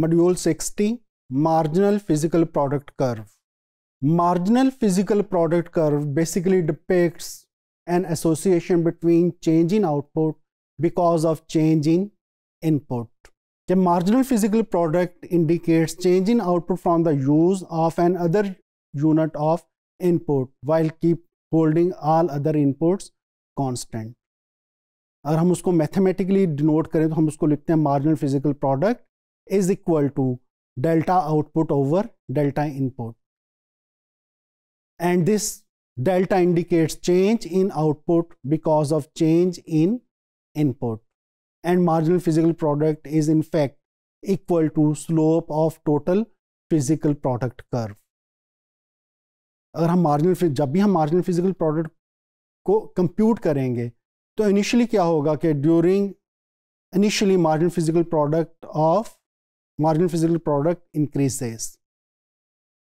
Module sixty marginal physical product curve marginal physical product curve basically depicts an association between change in output because of change in input जब marginal physical product indicates change in output from the use of another unit of input while keep holding all other inputs constant अगर हम उसको mathematically denote करें तो हम उसको लिखते हैं marginal physical product is equal to delta output over delta input. And this delta indicates change in output because of change in input. And marginal physical product is in fact equal to slope of total physical product curve अगर हम marginal जब भी हम marginal physical product को compute करेंगे तो initially क्या होगा कि during initially marginal physical product of marginal physical product increases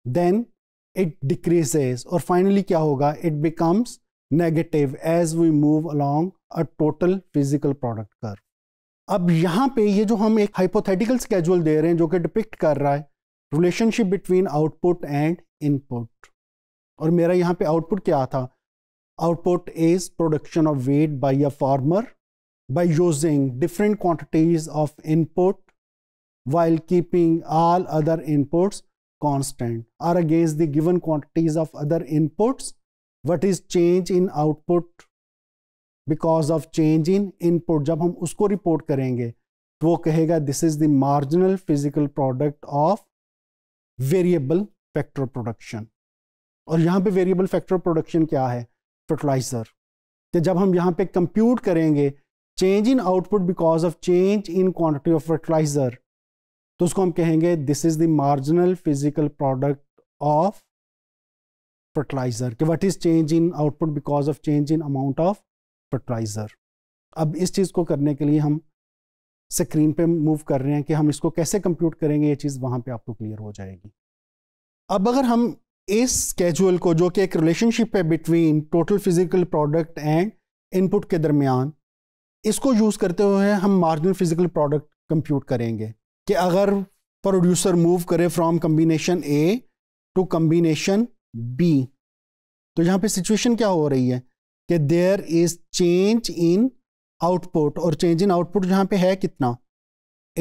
then it decreases or finally kya hoga it becomes negative as we move along a total physical product curve अब यहाँ पे ये जो हम एक हाइपोथेटिकल स्केजुअल दे रहे हैं जो कि डिपिक्ट कर रहा है relationship between output and input और मेरा यहाँ पे आउटपुट क्या था output is production of wheat by a farmer by using different quantities of input while keeping all other inputs constant or against the given quantities of other inputs what is change in output because of change in input jab hum usko report karenge to wo kahega this is the marginal physical product of variable factor production aur yahan pe variable factor production kya hai fertilizer कि jab hum yahan pe compute karenge change in output because of change in quantity of fertilizer तो उसको हम कहेंगे this is the marginal physical product of fertilizer कि what is change in output because of change in amount of fertilizer अब इस चीज़ को करने के लिए हम स्क्रीन पे मूव कर रहे हैं कि हम इसको कैसे कंप्यूट करेंगे ये चीज़ वहां पे आपको क्लियर हो जाएगी अब अगर हम इस स्केजुअल को जो कि एक रिलेशनशिप है between total physical product and input के दरमियान इसको यूज़ करते हुए हम मार्जिनल फिजिकल प्रोडक्ट कंप्यूट करेंगे कि अगर प्रोड्यूसर मूव करे from combination A to combination B तो यहाँ पे सिचुएशन क्या हो रही है कि there is change in output और चेंज इन आउटपुट यहाँ पे है कितना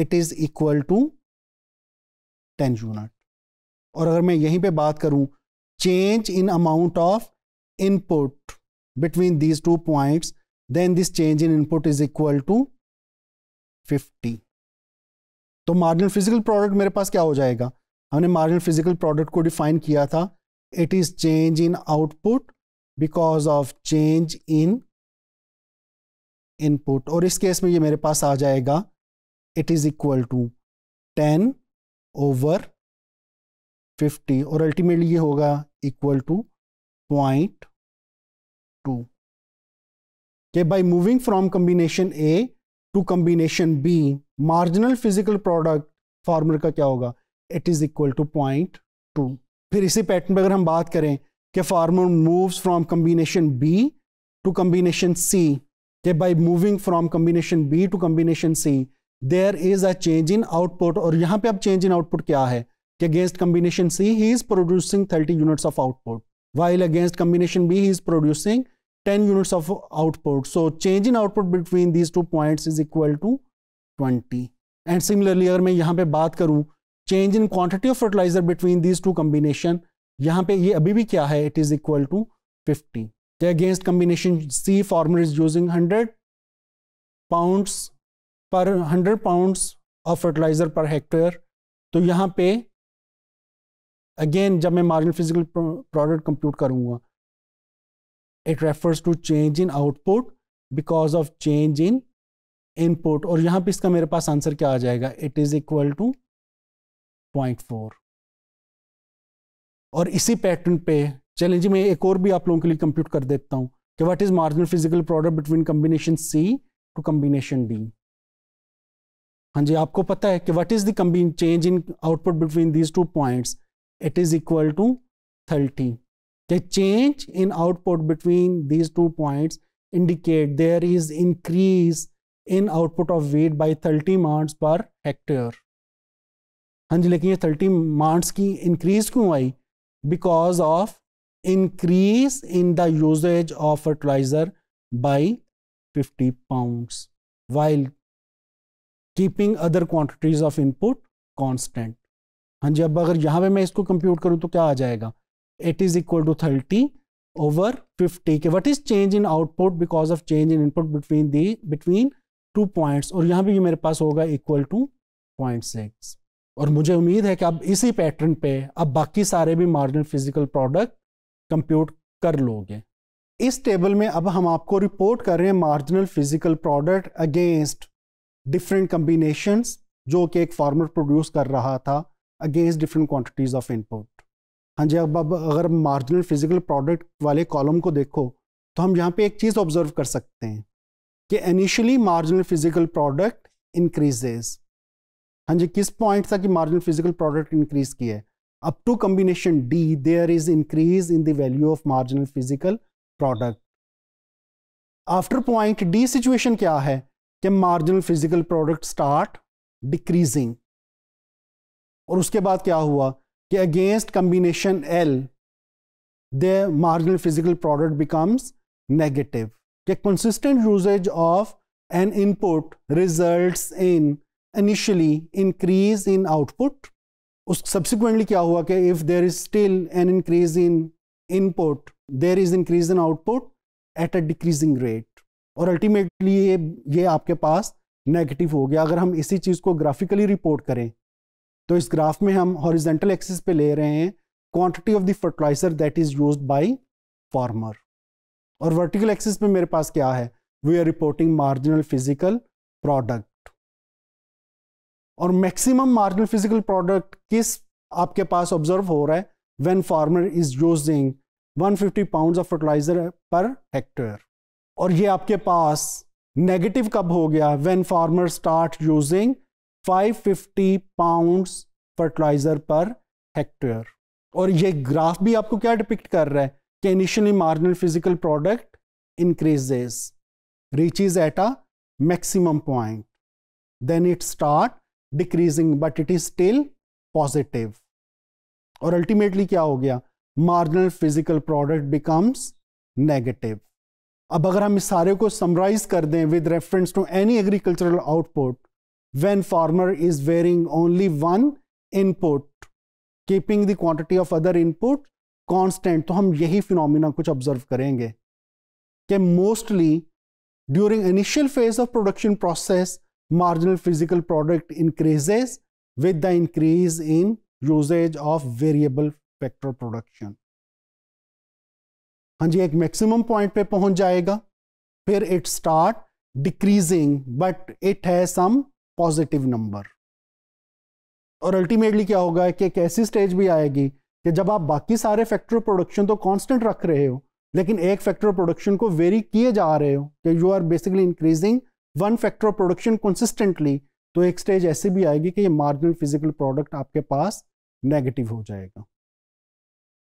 it is equal to ten unit और अगर मैं यहीं पे बात करूं change in amount of input between these two points then this change in input is equal to fifty तो मार्जिनल फिजिकल प्रोडक्ट मेरे पास क्या हो जाएगा हमने मार्जिनल फिजिकल प्रोडक्ट को डिफाइन किया था it is change in output because of change in input और इस केस में ये मेरे पास आ जाएगा it is equal to ten over fifty और अल्टीमेटली ये होगा इक्वल टू पॉइंट टू के by moving from combination A to combination B marginal physical product formula का क्या होगा it is equal to point two फिर इसी पैटर्न पर अगर हम बात करें कि farmer moves from combination B to combination C के by moving from combination B to combination C there is a change in output और यहाँ पे अब चेंज इन आउटपुट क्या है कि against combination C he is producing thirty units of output while against combination B he is producing 10 units of output. So change in output between these two points is equal to 20. And similarly अगर मैं यहाँ पे बात करूँ change in quantity of fertilizer between these two combination यहाँ पे ये अभी भी क्या है it is equal to 50. The against combination C farmer is using 100 pounds per 100 pounds of fertilizer per hectare. तो यहाँ पे अगेन जब मैं मार्जिनल फिजिकल प्रोडक्ट कंप्यूट करूँगा it refers to change in output because of change in input और यहां पे इसका मेरे पास आंसर क्या आ जाएगा it is equal to point four और इसी पैटर्न पे चलें जी मैं एक और भी आप लोगों के लिए कंप्यूट कर देता हूं कि what is marginal physical product between combination C to combination D हाँ जी आपको पता है कि what is the change in output between these two points it is equal to thirty The change in output between these two points indicate there is increase in output of wheat by 30 marts per hectare हाँ जी लेकिन ये 30 marts की increase क्यों आई because of increase in the usages of fertilizer by 50 pounds while keeping other quantities of input constant हाँ जी अब अगर यहाँ पे मैं इसको कंप्यूट करूँ तो क्या आ जाएगा it is equal to thirty over fifty के what is change in output because of change in input between the between two points और यहाँ भी मेरे पास होगा इक्वल टू पॉइंट सिक्स और मुझे उम्मीद है कि अब इसी पैटर्न पे अब बाकी सारे भी मार्जिनल फिजिकल प्रोडक्ट कंप्यूट कर लोगे इस टेबल में अब हम आपको रिपोर्ट कर रहे हैं marginal physical product against different combinations जो कि एक फार्मर प्रोड्यूस कर रहा था against different quantities of input हाँ जी अब अब अगर मार्जिनल फिजिकल प्रोडक्ट वाले कॉलम को देखो तो हम यहाँ पे एक चीज़ ऑब्जर्व कर सकते हैं कि initially marginal physical product increases हाँ जी किस पॉइंट तक मार्जिनल फिजिकल प्रोडक्ट इंक्रीज किया है up to combination D there is increase in the value of marginal physical product after point D situation क्या है कि marginal physical product start decreasing और उसके बाद क्या हुआ कि against combination L the marginal physical product becomes negative कि consistent usages of an input results in initially increase in output उस सब्सिक्वेंटली क्या हुआ कि if there is still an increase in input there is increase in output at a decreasing rate और ultimately ये ये आपके पास नेगेटिव हो गया अगर हम इसी चीज़ को ग्राफिकली रिपोर्ट करें तो इस ग्राफ में हम हॉरिजेंटल एक्सिस पे ले रहे हैं quantity of the fertilizer that is use by farmer और वर्टिकल एक्सिस पे मेरे पास क्या है we are reporting marginal physical product और मैक्सिमम मार्जिनल फिजिकल प्रोडक्ट किस आपके पास ऑब्जर्व हो रहा है when farmer is using 150 pounds of fertilizer per hectare और ये आपके पास नेगेटिव कब हो गया when farmer start using five fifty pound fertilizer per hectare और ये ग्राफ भी आपको क्या डिपिक्ट कर रहा है कि initially marginal physical product increases is at a maximum point then it start decreasing but it is still positive और अल्टीमेटली क्या हो गया marginal physical product becomes negative अब अगर हम इस सारे को समराइज कर दें with reference to any agricultural output when farmer is varying only one input keeping the quantity of other input constant to hum yahi phenomena kuch observe karenge ke mostly during initial phase of production process marginal physical product increases with the increase in usage of variable factor production. हाँ जी एक maximum point पे पहुंच जाएगा फिर it start decreasing but it has some positive number और ultimately क्या होगा कि एक ऐसी स्टेज भी आएगी कि जब आप बाकी सारे फैक्टर प्रोडक्शन तो कांस्टेंट रख रहे हो लेकिन एक फैक्टर प्रोडक्शन को वेरी किए जा रहे हो कि you are basically increasing one factor production consistently तो एक स्टेज ऐसी भी आएगी कि ये मार्जिनल फिजिकल प्रोडक्ट आपके पास नेगेटिव हो जाएगा